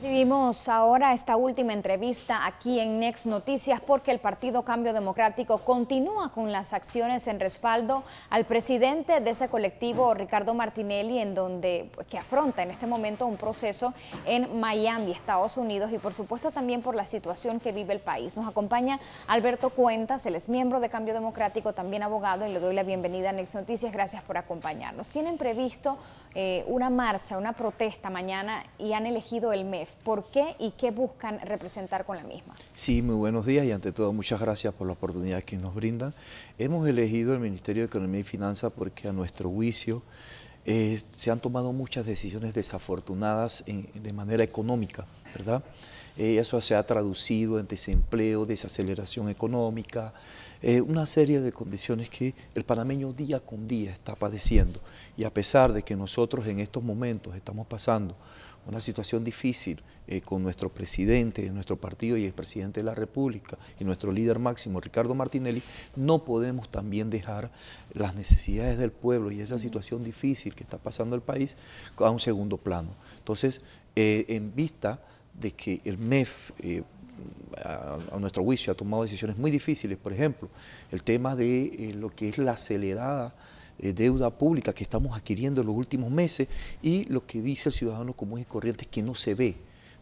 Recibimos ahora esta última entrevista aquí en Next Noticias porque el Partido Cambio Democrático continúa con las acciones en respaldo al presidente de ese colectivo, Ricardo Martinelli, en donde pues, que afronta en este momento un proceso en Miami, Estados Unidos, y por supuesto también por la situación que vive el país. Nos acompaña Alberto Cuentas, él es miembro de Cambio Democrático, también abogado, y le doy la bienvenida a Next Noticias. Gracias por acompañarnos. Tienen previsto eh, una marcha, una protesta mañana y han elegido el mes. ¿Por qué y qué buscan representar con la misma? Sí, muy buenos días y ante todo muchas gracias por la oportunidad que nos brindan. Hemos elegido el Ministerio de Economía y Finanzas porque a nuestro juicio eh, se han tomado muchas decisiones desafortunadas de manera económica, ¿verdad? Eh, eso se ha traducido en desempleo, desaceleración económica, eh, una serie de condiciones que el panameño día con día está padeciendo. Y a pesar de que nosotros en estos momentos estamos pasando una situación difícil eh, con nuestro presidente, de nuestro partido y el presidente de la República y nuestro líder máximo, Ricardo Martinelli, no podemos también dejar las necesidades del pueblo y esa situación difícil que está pasando el país a un segundo plano. Entonces, eh, en vista de que el MEF a, nuestro juicio, ha tomado decisiones muy difíciles. Por ejemplo, el tema de eh, lo que es la acelerada eh, deuda pública que estamos adquiriendo en los últimos meses y lo que dice el ciudadano común y corriente es que no se ve.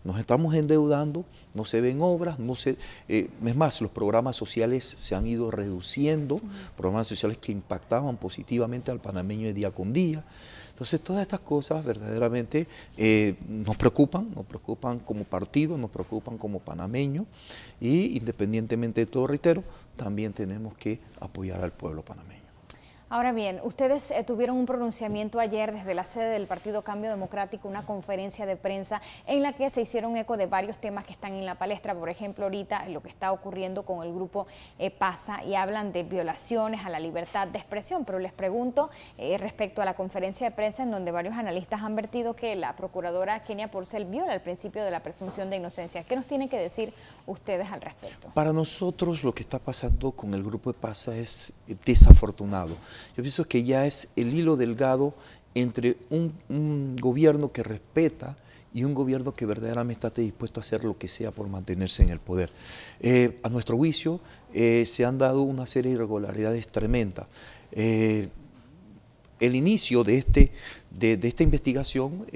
Nos estamos endeudando, no se ven obras, no se, eh, es más, los programas sociales se han ido reduciendo, programas sociales que impactaban positivamente al panameño de día con día. Entonces, todas estas cosas verdaderamente eh, nos preocupan, nos preocupan como partido, nos preocupan como panameño y independientemente de todo, reitero, también tenemos que apoyar al pueblo panameño. Ahora bien, ustedes eh, tuvieron un pronunciamiento ayer desde la sede del Partido Cambio Democrático, una conferencia de prensa en la que se hicieron eco de varios temas que están en la palestra, por ejemplo, ahorita lo que está ocurriendo con el grupo eh, PASA y hablan de violaciones a la libertad de expresión, pero les pregunto eh, respecto a la conferencia de prensa en donde varios analistas han vertido que la procuradora Kenia Porcel viola el principio de la presunción de inocencia. ¿Qué nos tienen que decir ustedes al respecto? Para nosotros lo que está pasando con el grupo de PASA es desafortunado. Yo pienso que ya es el hilo delgado entre un, gobierno que respeta y un gobierno que verdaderamente está dispuesto a hacer lo que sea por mantenerse en el poder. Eh, a nuestro juicio, eh, se han dado una serie de irregularidades tremendas. Eh, el inicio de, este, de, de esta investigación,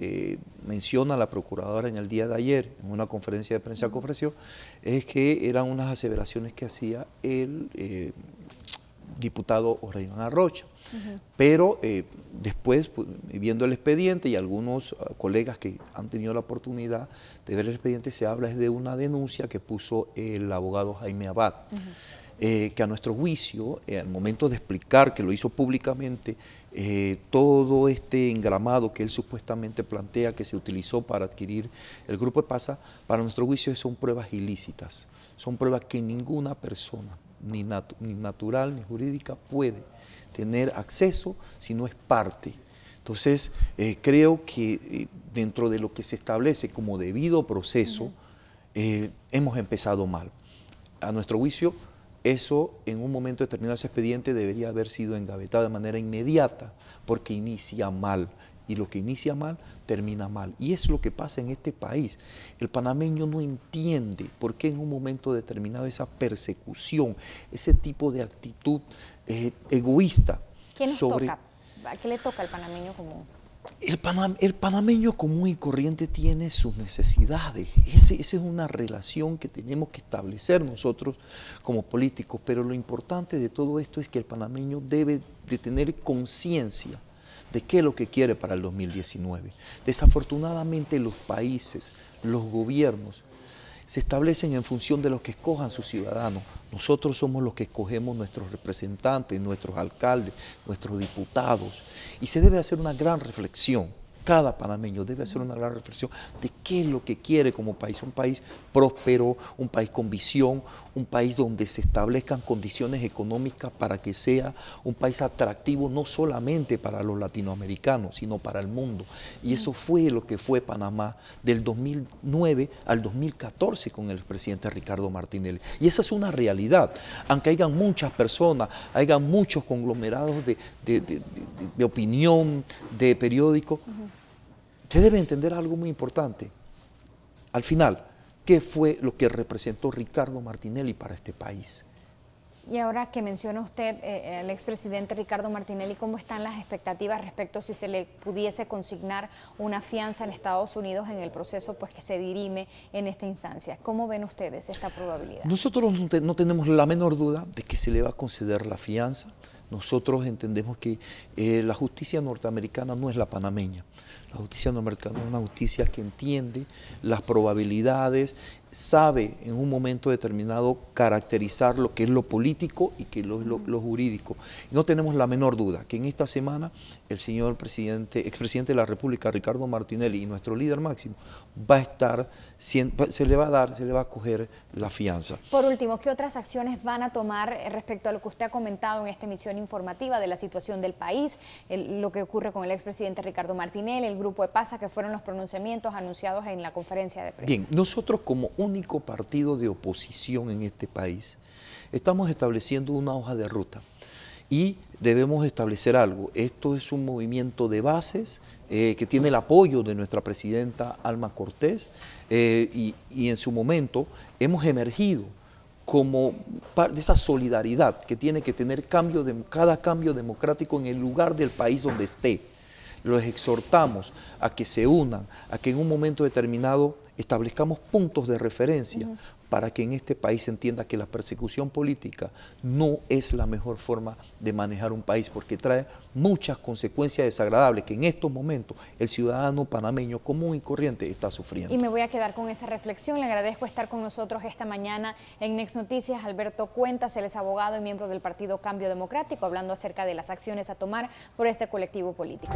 menciona la procuradora en el día de ayer, en una conferencia de prensa que ofreció, es que eran unas aseveraciones que hacía el diputado Orellana Rocha. Pero eh, después, pues, viendo el expediente y algunos eh, colegas que han tenido la oportunidad de ver el expediente, se habla es de una denuncia que puso el abogado Jaime Abad. Eh, que a nuestro juicio, en al momento de explicar que lo hizo públicamente, todo este engramado que él supuestamente plantea que se utilizó para adquirir el grupo de PASA, para nuestro juicio son pruebas ilícitas, son pruebas que ninguna persona ni, natural ni jurídica puede tener acceso si no es parte. Entonces, eh, creo que eh, dentro de lo que se establece como debido proceso, eh, hemos empezado mal. A nuestro juicio, eso en un momento determinado, ese expediente debería haber sido engavetado de manera inmediata, porque inicia mal, y lo que inicia mal termina mal. Y es lo que pasa en este país. El panameño no entiende por qué en un momento determinado esa persecución, ese tipo de actitud eh, egoísta. sobre... ¿A qué le toca al panameño común? El, el, panameño común y corriente tiene sus necesidades. esa es una relación que tenemos que establecer nosotros como políticos. Pero lo importante de todo esto es que el panameño debe de tener conciencia de qué es lo que quiere para el 2019. Desafortunadamente los países, los gobiernos, se establecen en función de los que escojan sus ciudadanos. Nosotros somos los que escogemos nuestros representantes, nuestros alcaldes, nuestros diputados. Y se debe hacer una gran reflexión cada panameño debe hacer una gran reflexión de qué es lo que quiere como país, un país próspero, un país con visión, un país donde se establezcan condiciones económicas para que sea un país atractivo no solamente para los latinoamericanos, sino para el mundo. Y eso fue lo que fue Panamá del 2009 al 2014 con el presidente Ricardo Martinelli. Y esa es una realidad, aunque hayan muchas personas, hayan muchos conglomerados de, opinión, de periódicos, Usted debe entender algo muy importante. Al final, ¿qué fue lo que representó Ricardo Martinelli para este país? Y ahora que menciona usted eh, eh, al expresidente Ricardo Martinelli, ¿cómo están las expectativas respecto a si se le pudiese consignar una fianza en Estados Unidos en el proceso pues, que se dirime en esta instancia? ¿Cómo ven ustedes esta probabilidad? Nosotros no, tenemos la menor duda de que se le va a conceder la fianza. Nosotros entendemos que eh, la justicia norteamericana no es la panameña. La justicia norteamericana es una justicia que entiende las probabilidades, sabe en un momento determinado caracterizar lo que es lo político y que lo, jurídico. No tenemos la menor duda que en esta semana el señor presidente, expresidente de la República, Ricardo Martinelli, y nuestro líder máximo, va a estar, se le va a dar, se le va a coger la fianza. Por último, ¿qué otras acciones van a tomar eh, respecto a lo que usted ha comentado en esta emisión informativa de la situación del país, lo que ocurre con el expresidente Ricardo Martinelli, el Grupo de Pasa, que fueron los pronunciamientos anunciados en la conferencia de prensa. Bien, nosotros como único partido de oposición en este país, estamos estableciendo una hoja de ruta y debemos establecer algo. Esto es un movimiento de bases eh, que tiene el apoyo de nuestra presidenta Alma Cortés eh, y, en su momento hemos emergido como parte de esa solidaridad que tiene que tener cada cambio democrático en el lugar del país donde esté los exhortamos a que se unan, a que en un momento determinado establezcamos puntos de referencia, para que en este país se entienda que la persecución política no es la mejor forma de manejar un país, porque trae muchas consecuencias desagradables que en estos momentos el ciudadano panameño común y corriente está sufriendo. Y me voy a quedar con esa reflexión. Le agradezco estar con nosotros esta mañana en Next Noticias. Alberto Cuentas, él es abogado y miembro del Partido Cambio Democrático, hablando acerca de las acciones a tomar por este colectivo político.